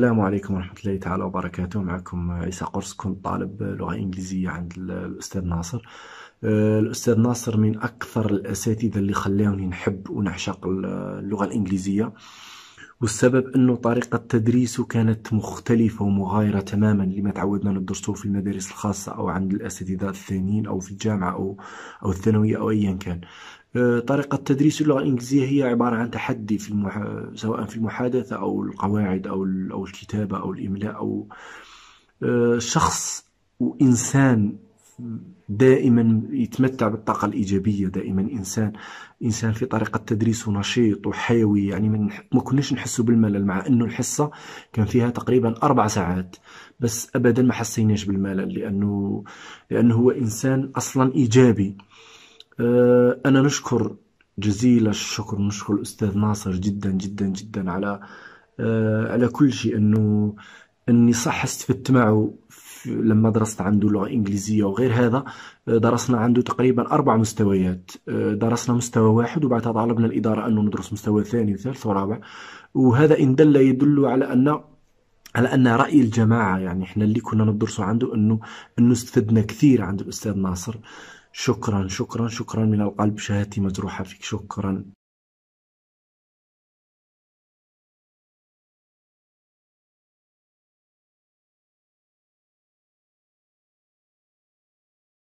السلام عليكم ورحمة الله تعالى وبركاته معكم عيسى قرص كنت طالب لغة إنجليزية عند الأستاذ ناصر آه، الأستاذ ناصر من أكثر الأساتذة اللي خلاوني نحب ونعشق اللغة الإنجليزية والسبب أنه طريقة تدريسه كانت مختلفة ومغايرة تماما لما تعودنا ندرسه في المدارس الخاصة أو عند الأساتذة الثانيين أو في الجامعة أو أو الثانوية أو أيا كان أه، طريقة تدريس اللغة الإنجليزية هي عبارة عن تحدي في المح... سواء في المحادثة أو القواعد أو أو الكتابة أو الإملاء أو أه، شخص وإنسان دائما يتمتع بالطاقة الإيجابية دائما إنسان إنسان في طريقة تدريسه نشيط وحيوي يعني من ما كناش نحسوا بالملل مع أنه الحصة كان فيها تقريبا أربع ساعات بس أبدا ما حسيناش بالملل لأنه لأنه هو إنسان أصلا إيجابي آه، أنا نشكر جزيل الشكر نشكر الأستاذ ناصر جدا جدا جدا على آه، على كل شيء أنه أني صح استفدت معه لما درست عنده لغه انجليزيه وغير هذا آه، درسنا عنده تقريبا أربع مستويات آه، درسنا مستوى واحد وبعدها طالبنا الإدارة أنه ندرس مستوى ثاني وثالث ورابع وهذا إن دل يدل على أن على ان راي الجماعه يعني احنا اللي كنا ندرسوا عنده انه انه استفدنا كثير عند الاستاذ ناصر شكرا شكرا شكرا من القلب شهادتي مجروحه فيك شكرا